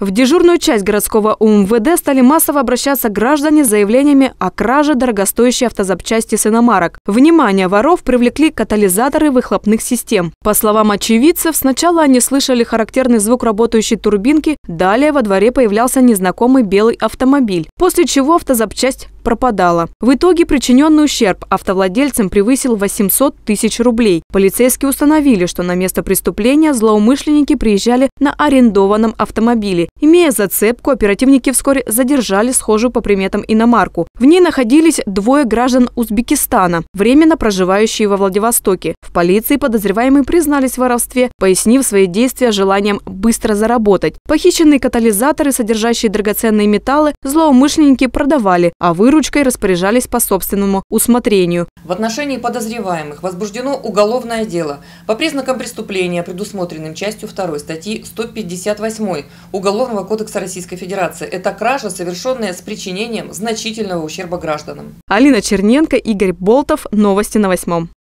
В дежурную часть городского УМВД стали массово обращаться граждане с заявлениями о краже дорогостоящей автозапчасти с иномарок. Внимание воров привлекли катализаторы выхлопных систем. По словам очевидцев, сначала они слышали характерный звук работающей турбинки, далее во дворе появлялся незнакомый белый автомобиль, после чего автозапчасть пропадала. В итоге причиненный ущерб автовладельцам превысил 800 тысяч рублей. Полицейские установили, что на место преступления злоумышленники приезжали на арендованном автомобиле. Имея зацепку, оперативники вскоре задержали схожую по приметам иномарку. В ней находились двое граждан Узбекистана, временно проживающие во Владивостоке. В полиции подозреваемые признались в воровстве, пояснив свои действия желанием быстро заработать. Похищенные катализаторы, содержащие драгоценные металлы, злоумышленники продавали, а вырученные выручкой распоряжались по собственному усмотрению. В отношении подозреваемых возбуждено уголовное дело по признакам преступления, предусмотренным частью 2 статьи 158 Уголовного кодекса Российской Федерации. Это кража, совершенная с причинением значительного ущерба гражданам. Алина Черненко, Игорь Болтов. Новости на восьмом.